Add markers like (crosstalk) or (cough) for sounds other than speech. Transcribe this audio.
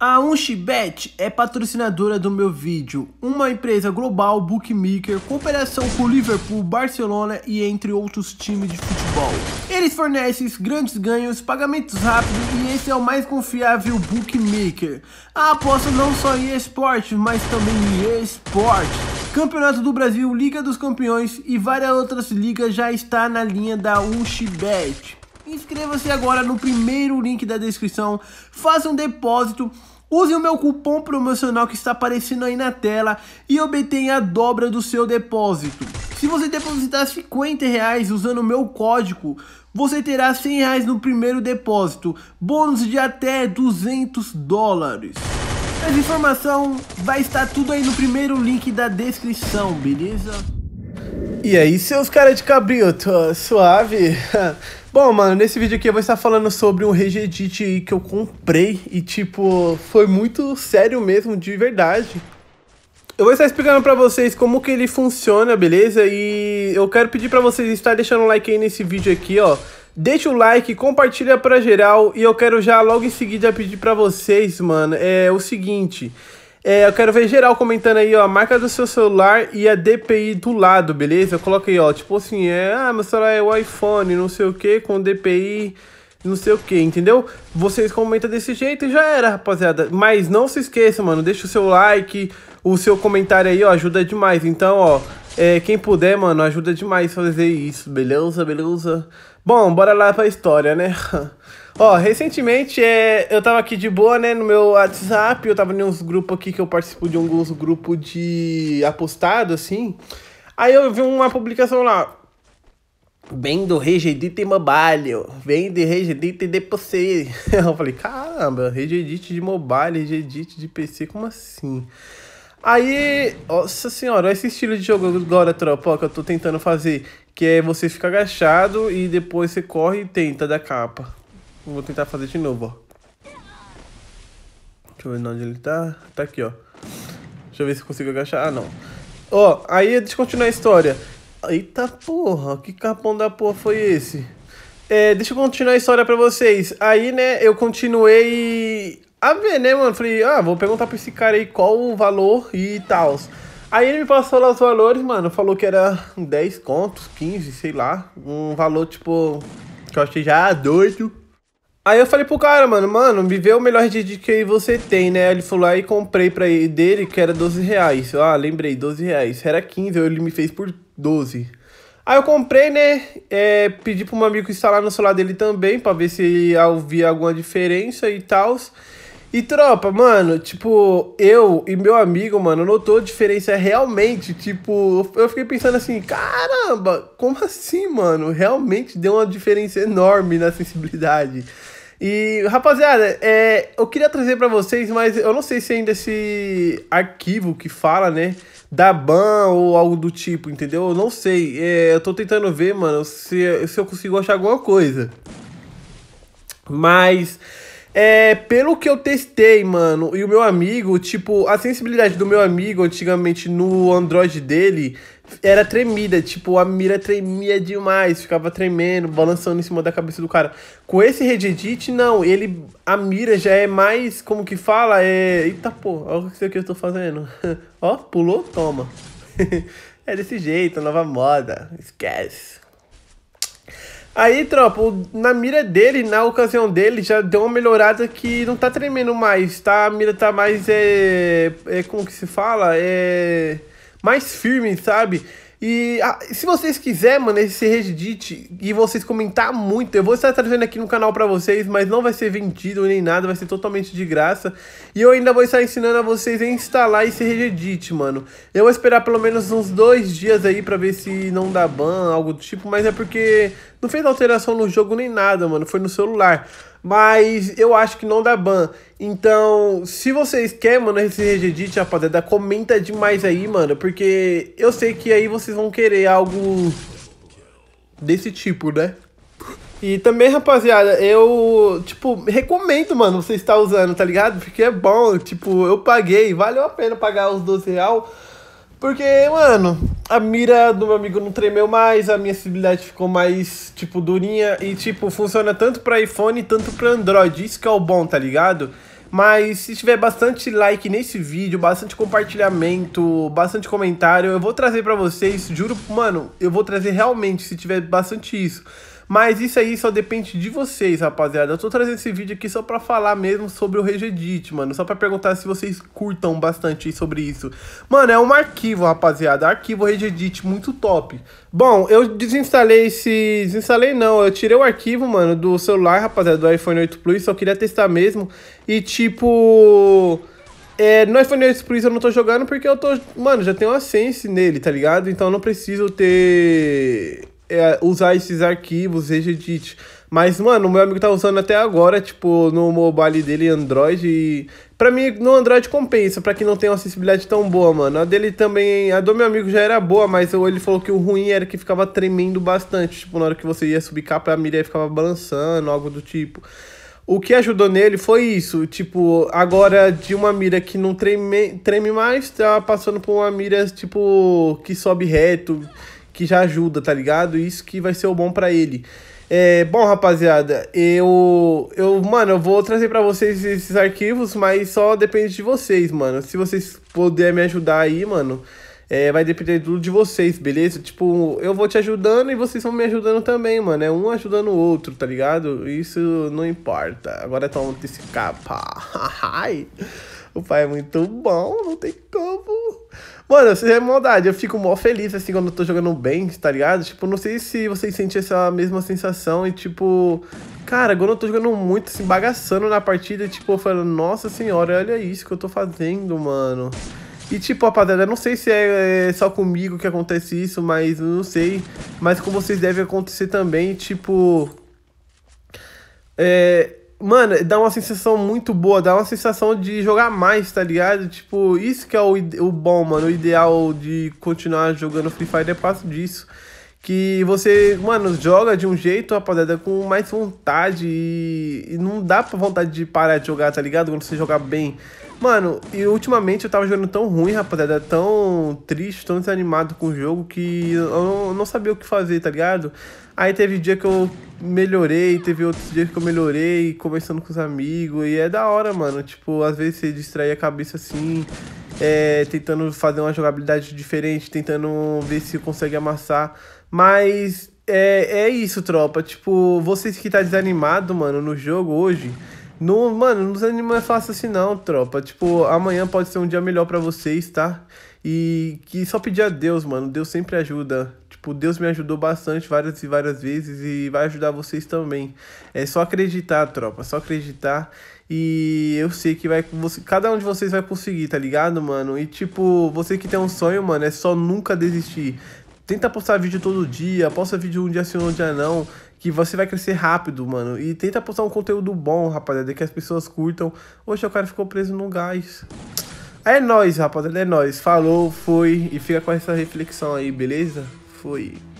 A Unchibet é patrocinadora do meu vídeo, uma empresa global bookmaker, cooperação com Liverpool, Barcelona e entre outros times de futebol. Eles fornecem grandes ganhos, pagamentos rápidos e esse é o mais confiável bookmaker. A aposta não só em esporte, mas também em esporte. Campeonato do Brasil, Liga dos Campeões e várias outras ligas já está na linha da Unchibet. Inscreva-se agora no primeiro link da descrição, faça um depósito, use o meu cupom promocional que está aparecendo aí na tela e obtenha a dobra do seu depósito. Se você depositar 50 reais usando o meu código, você terá 100 reais no primeiro depósito, bônus de até 200 dólares. Essa informação vai estar tudo aí no primeiro link da descrição, beleza? E aí, seus caras de cabrito, suave? (laughs) Bom, mano, nesse vídeo aqui eu vou estar falando sobre um regedit que eu comprei e, tipo, foi muito sério mesmo, de verdade. Eu vou estar explicando pra vocês como que ele funciona, beleza? E eu quero pedir pra vocês estar deixando um like aí nesse vídeo aqui, ó. Deixa o like, compartilha pra geral e eu quero já logo em seguida pedir pra vocês, mano, é o seguinte... É, eu quero ver geral comentando aí, ó, a marca do seu celular e a DPI do lado, beleza? Coloca aí, ó, tipo assim, é, ah, meu celular é o iPhone, não sei o que, com DPI, não sei o que, entendeu? Vocês comentam desse jeito e já era, rapaziada. Mas não se esqueça, mano, deixa o seu like, o seu comentário aí, ó, ajuda demais. Então, ó, é, quem puder, mano, ajuda demais fazer isso, beleza, beleza? Bom, bora lá pra história, né? (laughs) Ó, recentemente é, eu tava aqui de boa, né, no meu WhatsApp, eu tava em uns grupos aqui que eu participo de alguns grupos de apostado, assim. Aí eu vi uma publicação lá. Vendo Regedite Mobile, vendo Regedite de PC. (laughs) Eu falei, caramba, Regedite de mobile, Regedite de PC, como assim? Aí, nossa senhora, esse estilo de jogo agora, tropa, que eu tô tentando fazer, que é você fica agachado e depois você corre e tenta da capa. Vou tentar fazer de novo, ó. Deixa eu ver onde ele tá. Tá aqui, ó. Deixa eu ver se consigo agachar. Ah, não. Ó, aí deixa eu continuar a história. Eita porra, que capão da porra foi esse? É, deixa eu continuar a história pra vocês. Aí, né, eu continuei a ver, né, mano? Falei, ah, vou perguntar pra esse cara aí qual o valor e tal. Aí ele me passou lá os valores, mano. Falou que era 10 contos, 15, sei lá. Um valor, tipo, que eu achei já doido. Aí eu falei pro cara, mano, mano, me vê o melhor de que você tem, né? Ele falou, aí comprei pra ele dele, que era 12 reais. Ah, lembrei, 12 reais. Era 15, ele me fez por 12. Aí eu comprei, né? É, pedi pro meu amigo instalar no celular dele também, pra ver se havia alguma diferença e tal. E tropa, mano, tipo, eu e meu amigo, mano, notou a diferença realmente. Tipo, eu fiquei pensando assim, caramba, como assim, mano? Realmente deu uma diferença enorme na sensibilidade. E, rapaziada, é, eu queria trazer para vocês, mas eu não sei se ainda esse arquivo que fala, né, da ban ou algo do tipo, entendeu? Eu não sei. É, eu tô tentando ver, mano, se, se eu consigo achar alguma coisa. Mas, é, pelo que eu testei, mano, e o meu amigo, tipo, a sensibilidade do meu amigo antigamente no Android dele era tremida, tipo, a mira tremia demais, ficava tremendo, balançando em cima da cabeça do cara. Com esse Edit, não, ele. A mira já é mais, como que fala? É. Eita pô, olha o que eu tô fazendo. (laughs) Ó, pulou, toma. (laughs) é desse jeito, nova moda. Esquece. Aí, tropa, na mira dele, na ocasião dele, já deu uma melhorada que não tá tremendo mais, tá? A mira tá mais. É, é como que se fala? É mais firme, sabe? E ah, se vocês quiserem, mano, esse Reddit e vocês comentar muito, eu vou estar trazendo aqui no canal para vocês, mas não vai ser vendido nem nada, vai ser totalmente de graça. E eu ainda vou estar ensinando a vocês a instalar esse Reddit, mano. Eu vou esperar pelo menos uns dois dias aí para ver se não dá ban, algo do tipo, mas é porque não fez alteração no jogo nem nada, mano, foi no celular. Mas eu acho que não dá ban. Então, se vocês querem, mano, esse Regedit, rapaziada, comenta demais aí, mano, porque eu sei que aí vocês vão querer algo desse tipo, né? E também, rapaziada, eu, tipo, recomendo, mano, você estar usando, tá ligado? Porque é bom, tipo, eu paguei, valeu a pena pagar os 12 real porque, mano, a mira do meu amigo não tremeu mais, a minha acessibilidade ficou mais, tipo, durinha e, tipo, funciona tanto para iPhone, tanto para Android. Isso que é o bom, tá ligado? Mas se tiver bastante like nesse vídeo, bastante compartilhamento, bastante comentário, eu vou trazer para vocês, juro, mano, eu vou trazer realmente se tiver bastante isso. Mas isso aí só depende de vocês, rapaziada. Eu tô trazendo esse vídeo aqui só pra falar mesmo sobre o Regedit, mano. Só pra perguntar se vocês curtam bastante sobre isso. Mano, é um arquivo, rapaziada. Arquivo Regedit, muito top. Bom, eu desinstalei esse... Desinstalei não, eu tirei o arquivo, mano, do celular, rapaziada, do iPhone 8 Plus. Só queria testar mesmo. E, tipo... É, no iPhone 8 Plus eu não tô jogando porque eu tô... Mano, já tenho a Sense nele, tá ligado? Então eu não preciso ter é, usar esses arquivos, Regedit. Mas, mano, meu amigo tá usando até agora, tipo, no mobile dele, Android. E pra mim, no Android compensa, pra quem não tem uma acessibilidade tão boa, mano. A dele também, a do meu amigo já era boa, mas ele falou que o ruim era que ficava tremendo bastante. Tipo, na hora que você ia subir capa, a mira ficava balançando, algo do tipo. O que ajudou nele foi isso, tipo, agora de uma mira que não treme, treme mais, tá passando por uma mira, tipo, que sobe reto que já ajuda, tá ligado? Isso que vai ser o bom para ele. É, bom, rapaziada, eu. Eu, mano, eu vou trazer para vocês esses arquivos, mas só depende de vocês, mano. Se vocês puderem me ajudar aí, mano. É, vai depender tudo de vocês, beleza? Tipo, eu vou te ajudando e vocês vão me ajudando também, mano. É um ajudando o outro, tá ligado? Isso não importa. Agora toma esse capa. (laughs) o pai é muito bom, não tem como. Mano, isso é maldade. Eu fico mó feliz, assim, quando eu tô jogando bem, tá ligado? Tipo, não sei se vocês sentem essa mesma sensação e, tipo... Cara, quando eu tô jogando muito, assim, bagaçando na partida, tipo, eu falo, nossa senhora, olha isso que eu tô fazendo, mano. E tipo, rapaziada, não sei se é, é, só comigo que acontece isso, mas não sei. Mas com vocês deve acontecer também, tipo. É, Mano, dá uma sensação muito boa, dá uma sensação de jogar mais, tá ligado? Tipo, isso que é o, o bom, mano. O ideal de continuar jogando Free Fire é passo disso. Que você, mano, joga de um jeito, rapaziada, com mais vontade e, e não dá pra vontade de parar de jogar, tá ligado? Quando você jogar bem. Mano, e ultimamente eu tava jogando tão ruim, rapaziada, tão triste, tão desanimado com o jogo que eu não, eu não sabia o que fazer, tá ligado? Aí teve dia que eu melhorei, teve outros dias que eu melhorei, conversando com os amigos, e é da hora, mano. Tipo, às vezes você distrair a cabeça assim, é, tentando fazer uma jogabilidade diferente, tentando ver se consegue amassar. Mas é, é isso, tropa. Tipo, vocês que tá desanimado, mano, no jogo hoje. No, mano, não desanima é fácil assim não, tropa. Tipo, amanhã pode ser um dia melhor para vocês, tá? E que só pedir a Deus, mano. Deus sempre ajuda. Tipo, Deus me ajudou bastante várias e várias vezes e vai ajudar vocês também. É só acreditar, tropa, só acreditar. E eu sei que vai você, cada um de vocês vai conseguir, tá ligado, mano? E tipo, você que tem um sonho, mano, é só nunca desistir. Tenta postar vídeo todo dia, posta vídeo um dia sim, um dia não que você vai crescer rápido, mano. E tenta postar um conteúdo bom, rapaziada, que as pessoas curtam. Hoje o cara ficou preso no gás. É nóis, rapaziada, é nóis. Falou, foi. E fica com essa reflexão aí, beleza? Foi.